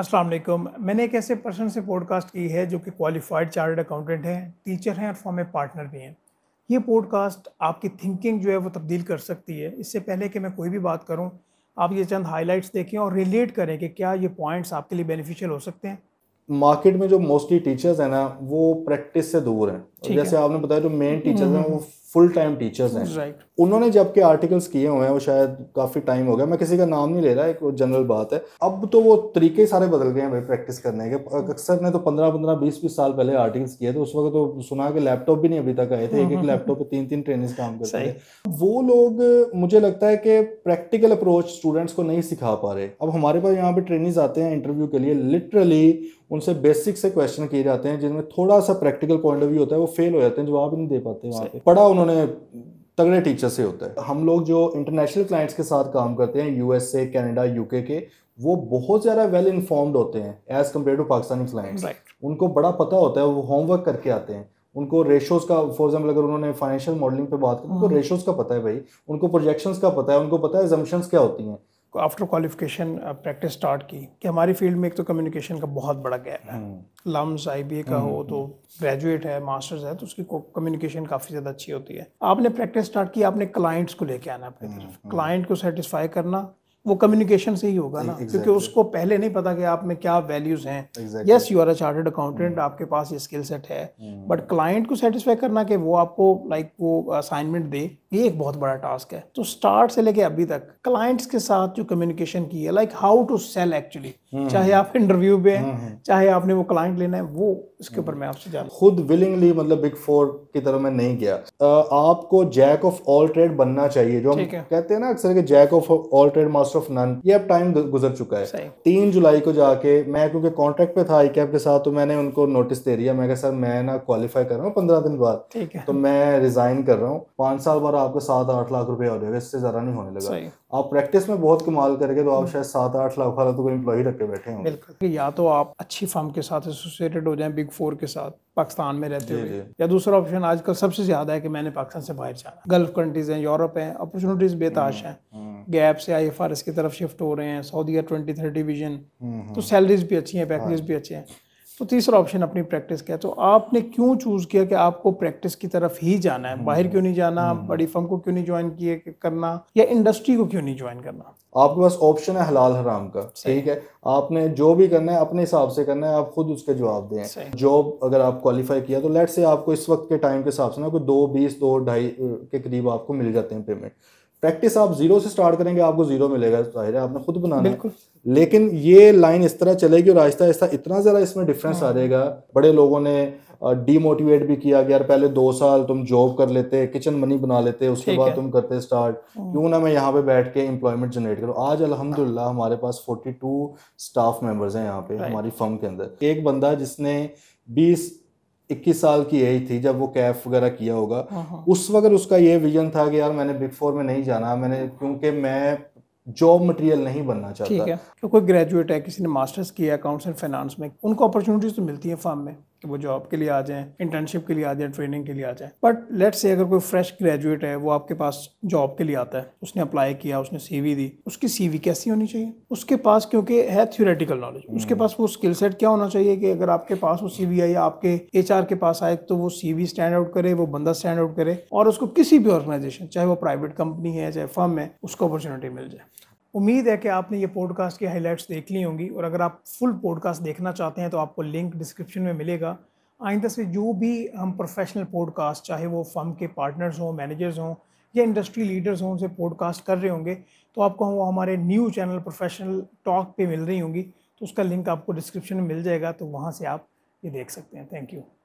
अस्सलाम वालेकुम मैंने एक ऐसे पर्सन से पॉडकास्ट की है जो कि क्वालिफाइड चार्टर्ड अकाउंटेंट हैं टीचर हैं और फॉर्म पार्टनर भी हैं ये पॉडकास्ट आपकी थिंकिंग जो है वो तब्दील कर सकती है इससे पहले कि मैं कोई भी बात करूँ आप ये चंद हाइलाइट्स देखें और रिलेट करें कि क्या ये पॉइंट्स आपके लिए बेनिफिशियल हो सकते हैं मार्केट में जो मोस्टली टीचर्स हैं ना वो प्रैक्टिस से दूर हैं जैसे है। आपने बताया जो मेन टीचर्स हैं हम्म, हम्म, वो हम्म। फुल टाइम टीचर्स हैं right. उन्होंने जबकि आर्टिकल्स किए हुए हैं वो शायद काफ़ी टाइम हो गया मैं किसी का नाम नहीं ले रहा एक जनरल बात है अब तो वो तरीके सारे बदल गए हैं भाई प्रैक्टिस करने के अक्सर ने तो पंद्रह पंद्रह बीस बीस साल पहले आर्टिकल्स किए थे तो उस वक्त तो सुना कि लैपटॉप भी नहीं अभी तक आए थे एक एक लैपटॉप पर तीन तीन ट्रेनिंग काम करते हैं वो लोग मुझे लगता है कि प्रैक्टिकल अप्रोच स्टूडेंट्स को नहीं सिखा पा रहे अब हमारे पास यहाँ पर ट्रेनिंग आते हैं इंटरव्यू के लिए लिटरली उनसे बेसिक से क्वेश्चन किए जाते हैं जिनमें थोड़ा सा प्रैक्टिकल पॉइंट ऑफ व्यू होता है वो फेल हो जाते हैं जवाब नहीं दे पाते वहाँ पे पढ़ा उन्होंने तगड़े टीचर से होता है हम लोग जो इंटरनेशनल क्लाइंट्स के साथ काम करते हैं यूएसए कनाडा यूके के वो बहुत ज़्यादा वेल इन्फॉर्म्ड होते हैं as compare to Pakistani clients उनको बड़ा पता होता है वो होमवर्क करके आते हैं उनको रेशोज का फॉर एग्जाम्पल अगर उन्होंने फाइनेंशियल मॉडलिंग पे बात की उनको रेशोज हम्म। का पता है भाई उनको प्रोजेक्शन का पता है उनको पता है एजम्पन्स क्या होती हैं आफ्टर क्वालिफिकेशन प्रैक्टिस स्टार्ट की कि हमारी फील्ड में एक तो कम्युनिकेशन का बहुत बड़ा गैप है लम्स हम्म। आई का हम्म, हो हम्म। तो ग्रेजुएट है मास्टर्स है तो उसकी कम्युनिकेशन काफ़ी ज़्यादा अच्छी होती है आपने प्रैक्टिस स्टार्ट की आपने क्लाइंट्स को लेके आना अपनी तरफ क्लाइंट को सेटिस्फाई करना वो कम्युनिकेशन से ही होगा ना e- exactly. क्योंकि उसको पहले नहीं पता कि आप में क्या वैल्यूज हैं yes you are a chartered accountant आपके पास ये स्किल सेट है बट क्लाइंट को सेटिस्फाई करना कि वो आपको लाइक like, वो असाइनमेंट दे ये एक बहुत बड़ा टास्क है तो स्टार्ट से लेके अभी तक क्लाइंट्स के साथ जो कम्युनिकेशन की है like how to sell actually चाहे हम्म। आप इंटरव्यू पे हैं हम्म, हम्म। चाहे आपने वो क्लाइंट लेना है वो इसके ऊपर मैं आपसे जान खुद विलिंगली मतलब बिग फोर की तरफ मैं नहीं गया आपको जैक ऑफ ऑल ट्रेड बनना चाहिए जो हम है। कहते हैं ना अक्सर के jack of all trade master of none ये अब टाइम गुजर चुका है तीन जुलाई को जाके मैं क्योंकि कॉन्ट्रैक्ट पे था आई कैप के साथ तो मैंने उनको नोटिस दे दिया मैं सर मैं ना क्वालिफाई कर रहा हूँ पंद्रह दिन बाद तो मैं रिजाइन कर रहा हूँ पांच साल बाद का आपका सात आठ लाख रुपया हो जाएगा इससे ज़्यादा नहीं होने लगा आप प्रैक्टिस में बहुत कमाल करके तो आप शायद सात आठ लाख वाला तो कोई एम्प्लॉई रख के बैठे होंगे बिल्कुल या तो आप अच्छी फर्म के साथ एसोसिएटेड हो जाए बिग फोर के साथ पाकिस्तान में रहते हुए या दूसरा ऑप्शन आजकल सबसे ज़्यादा है कि मैंने पाकिस्तान से बाहर जाना गल्फ कंट्रीज़ हैं यूरोप हैं अपॉर्चुनिटीज़ बेताश हम्म, हैं गैप से आई एफ आर एस की तरफ शिफ्ट हो रहे हैं सऊदी का ट्वेंटी थर्टी विजन तो सैलरीज हम्म। भी अच्छी हैं पैकेजेस हाँ। भी अच्छे हैं तो तीसरा ऑप्शन अपनी प्रैक्टिस का है तो आपने क्यों चूज़ किया कि आपको प्रैक्टिस की तरफ ही जाना है बाहर क्यों नहीं जाना हम्म। बड़ी फर्म को क्यों नहीं ज्वाइन किया करना या इंडस्ट्री को क्यों नहीं ज्वाइन करना आपके पास ऑप्शन है हलाल हराम का ठीक है आपने जो भी करना है अपने हिसाब से करना है आप खुद उसके जवाब दें जॉब अगर आप क्वालिफाई किया तो लेट से आपको इस वक्त के टाइम के हिसाब से ना कोई दो बीस दो ढाई के करीब आपको मिल जाते हैं पेमेंट प्रैक्टिस आप जीरो से स्टार्ट करेंगे आपको जीरो मिलेगा जाहिर है आपने खुद बनाना है लेकिन ये लाइन इस तरह चलेगी और आहिस्ता आहिस्ता इतना ज़रा इसमें डिफरेंस हाँ। आ जाएगा बड़े लोगों ने डीमोटिवेट भी किया कि यार पहले दो साल तुम जॉब कर लेते किचन मनी बना लेते उसके बाद तुम करते स्टार्ट हाँ। क्यों ना मैं यहाँ पे बैठ के एम्प्लॉयमेंट जनरेट करूँ आज अल्हम्दुलिल्लाह हाँ। हमारे पास 42 स्टाफ मेंबर्स हैं यहाँ पे हमारी फर्म के अंदर एक बंदा जिसने बीस इक्कीस साल की एज थी जब वो कैफ वगैरह किया होगा हाँ, हाँ। उस वक्त उसका ये विजन था कि यार मैंने बिग फोर में नहीं जाना मैंने क्योंकि मैं जॉब मटेरियल नहीं बनना चाहता ठीक है तो कोई ग्रेजुएट है किसी ने मास्टर्स किया अकाउंट्स एंड फाइनेंस में उनको अपॉर्चुनिटीज तो मिलती है फार्म में कि वो जॉब के लिए आ जाएं इंटर्नशिप के लिए आ जाएं ट्रेनिंग के लिए आ जाएं बट लेट से अगर कोई फ्रेश ग्रेजुएट है वो आपके पास जॉब के लिए आता है उसने अप्लाई किया उसने सीवी दी उसकी सीवी कैसी होनी चाहिए उसके पास क्योंकि है थ्योरेटिकल हम्म। नॉलेज उसके पास वो स्किल सेट क्या होना चाहिए कि अगर आपके पास वो सीवी आई आपके एच के पास आए तो वो सीवी स्टैंड आउट करे वो बंदा स्टैंड आउट करे और उसको किसी भी ऑर्गेनाइजेशन चाहे वो प्राइवेट कंपनी है चाहे फर्म है उसको अपॉर्चुनिटी मिल जाए उम्मीद है कि आपने ये पॉडकास्ट की हाइलाइट्स देख ली होंगी और अगर आप फुल पॉडकास्ट देखना चाहते हैं तो आपको लिंक डिस्क्रिप्शन में मिलेगा आइंदा से जो भी हम प्रोफेशनल पॉडकास्ट चाहे वो फर्म के पार्टनर्स हों मैनेजर्स हों या इंडस्ट्री लीडर्स हों उनसे पॉडकास्ट कर रहे होंगे तो आपको वो हमारे न्यू चैनल प्रोफेशनल टॉक पे मिल रही होंगी तो उसका लिंक आपको डिस्क्रिप्शन में मिल जाएगा तो वहाँ से आप ये देख सकते हैं थैंक यू